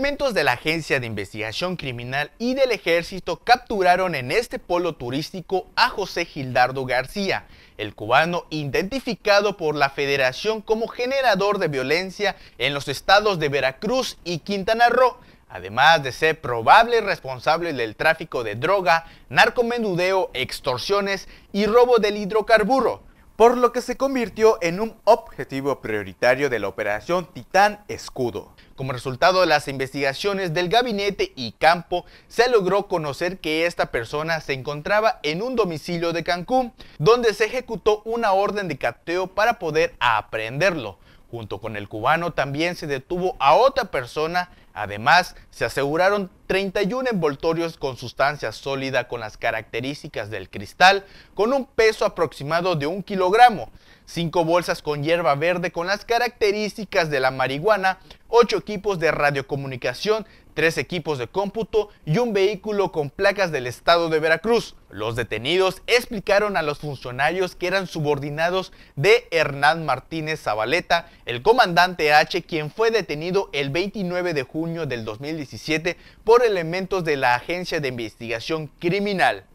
Elementos de la Agencia de Investigación Criminal y del Ejército capturaron en este polo turístico a José Gildardo García, el cubano identificado por la Federación como generador de violencia en los estados de Veracruz y Quintana Roo, además de ser probable responsable del tráfico de droga, narcomendudeo, extorsiones y robo del hidrocarburo por lo que se convirtió en un objetivo prioritario de la operación Titán Escudo. Como resultado de las investigaciones del gabinete y campo, se logró conocer que esta persona se encontraba en un domicilio de Cancún, donde se ejecutó una orden de cateo para poder aprenderlo. Junto con el cubano también se detuvo a otra persona Además, se aseguraron 31 envoltorios con sustancia sólida con las características del cristal, con un peso aproximado de un kilogramo, 5 bolsas con hierba verde con las características de la marihuana, 8 equipos de radiocomunicación, 3 equipos de cómputo y un vehículo con placas del estado de Veracruz. Los detenidos explicaron a los funcionarios que eran subordinados de Hernán Martínez Zabaleta, el comandante H, quien fue detenido el 29 de julio junio del 2017 por elementos de la Agencia de Investigación Criminal.